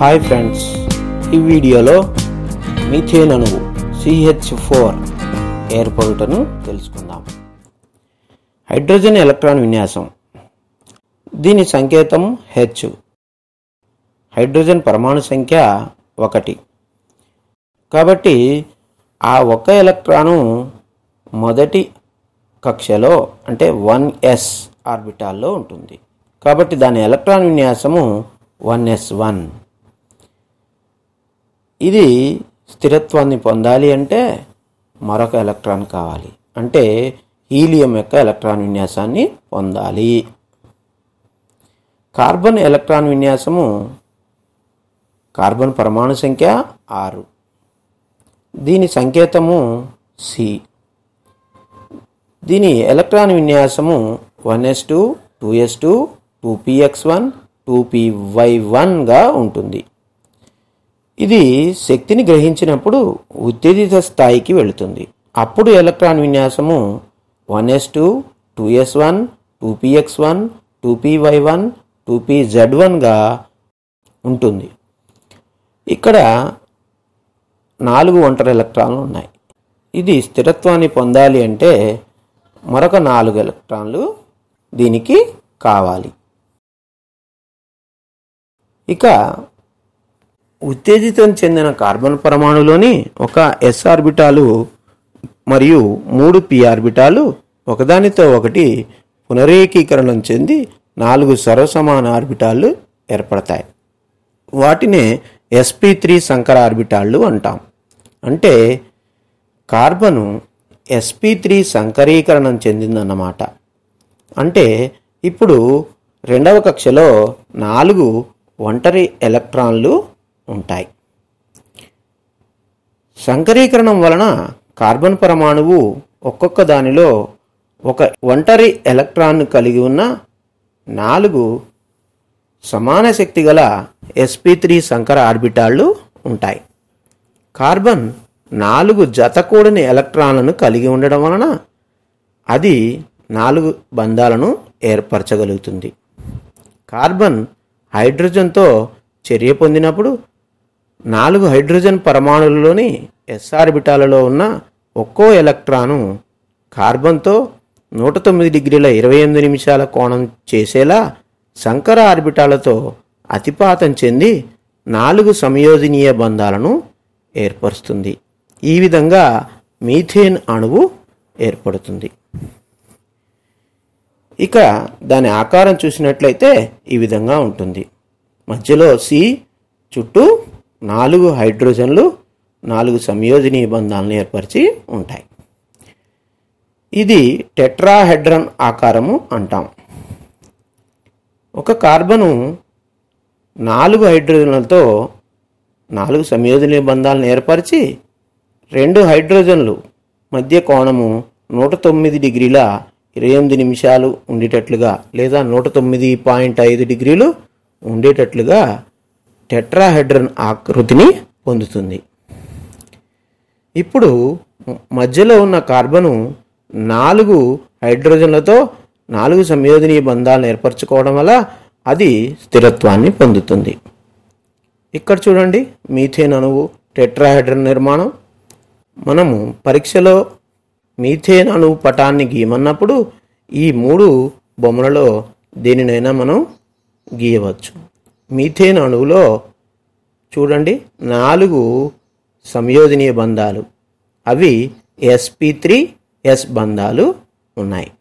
hi friends ఈ వీడియోలో methane అణువు సిహెచ్ ఫోర్ ఏర్పడుటను తెలుసుకుందాం హైడ్రోజన్ ఎలక్ట్రాన్ విన్యాసం దీని సంకేతం హెచ్ హైడ్రోజన్ పరమాణు సంఖ్య ఒకటి కాబట్టి ఆ ఒక్క ఎలక్ట్రాను మొదటి కక్షలో అంటే వన్ ఎస్ ఆర్బిటాల్లో ఉంటుంది కాబట్టి దాని ఎలక్ట్రాన్ విన్యాసము వన్ ఎస్ వన్ ఇది స్థిరత్వాన్ని పొందాలి అంటే మరొక ఎలక్ట్రాన్ కావాలి అంటే హీలియం యొక్క ఎలక్ట్రాన్ విన్యాసాన్ని పొందాలి కార్బన్ ఎలక్ట్రాన్ విన్యాసము కార్బన్ పరమాణు సంఖ్య ఆరు దీని సంకేతము సి దీని ఎలక్ట్రాన్ విన్యాసము one S two two S two two PX one two PY వన్గా ఉంటుంది ఇది శక్తిని గ్రహించినప్పుడు ఉత్తేజిత స్థాయికి వెళుతుంది అప్పుడు ఎలక్ట్రాన్ విన్యాసము one S two two S one two PX one two Y one two Z వన్గా ఉంటుంది ఇక్కడ నాలుగు ఒంటరి ఎలక్ట్రాన్లు ఉన్నాయి ఇది స్థిరత్వాన్ని పొందాలి అంటే మరొక నాలుగు ఎలక్ట్రాన్లు దీనికి కావాలి ఇక ఉత్తేజితం చెందిన కార్బన్ పరమాణులోని ఒక ఎస్ ఆర్బిటాలు మరియు మూడు పి ఆర్బిటాలు ఒకదానితో ఒకటి పునరేకీకరణం చెంది నాలుగు సర్వసమాన ఆర్బిటాళ్ళు ఏర్పడతాయి వాటినే ఎస్పి త్రీ సంకర ఆర్బిటాళ్ళు అంటాం అంటే కార్బను ఎస్పి త్రీ సంకరీకరణం చెందిందన్నమాట అంటే ఇప్పుడు రెండవ కక్షలో నాలుగు ఒంటరి ఎలక్ట్రాన్లు ఉంటాయి సంకరీకరణం వలన కార్బన్ పరమాణువు ఒక్కొక్క దానిలో ఒక ఒంటరి ఎలక్ట్రాన్ను కలిగి ఉన్న నాలుగు సమాన శక్తి గల ఎస్పీ త్రీ సంకర ఆర్బిటాళ్ళు ఉంటాయి కార్బన్ నాలుగు జతకూడని ఎలక్ట్రాన్లను కలిగి ఉండడం వలన అది నాలుగు బంధాలను ఏర్పరచగలుగుతుంది కార్బన్ హైడ్రోజన్తో చర్య పొందినప్పుడు నాలుగు హైడ్రోజన్ పరమాణులలోని ఎస్ఆర్బిటాలలో ఉన్న ఒక్కో ఎలక్ట్రాను కార్బన్తో నూట తొమ్మిది డిగ్రీల ఇరవై ఎనిమిది నిమిషాల కోణం చేసేలా సంకర ఆర్బిటాలతో అతిపాతం చెంది నాలుగు సంయోజనీయ బంధాలను ఏర్పరుస్తుంది ఈ విధంగా మీథేన్ అణువు ఏర్పడుతుంది ఇక దాని ఆకారం చూసినట్లయితే ఈ విధంగా ఉంటుంది మధ్యలో సి చుట్టూ నాలుగు హైడ్రోజన్లు నాలుగు సంయోజనీయ బంధాలను ఏర్పరిచి ఉంటాయి ఇది టెట్రాహెడ్రన్ ఆకారము అంటాం ఒక కార్బను నాలుగు హైడ్రోజన్లతో నాలుగు సంయోజనీయ బంధాలను ఏర్పరిచి రెండు హైడ్రోజన్లు మధ్య కోణము నూట తొమ్మిది డిగ్రీల ఇరవై ఎనిమిది నిమిషాలు ఉండేటట్లుగా లేదా నూట తొమ్మిది పాయింట్ ఐదు డిగ్రీలు ఉండేటట్లుగా టెట్రాహెడ్రన్ ఆకృతిని పొందుతుంది ఇప్పుడు మధ్యలో ఉన్న కార్బను నాలుగు హైడ్రోజన్లతో నాలుగు సంయోజనీయ బంధాలను ఏర్పరచుకోవడం వల్ల అది స్థిరత్వాన్ని పొందుతుంది ఇక్కడ చూడండి మీథేన్ అణువు టెట్రాహైడ్రన్ నిర్మాణం మనము పరీక్షలో మీథేన్ అణువు పటాన్ని గీయమన్నప్పుడు ఈ మూడు బొమ్మలలో దేనినైనా మనం గీయవచ్చు మీథేన్ అణువులో చూడండి నాలుగు సంయోజనీయ బంధాలు అవి ఎస్పి త్రీ ఎస్ బంధాలు ఉన్నాయి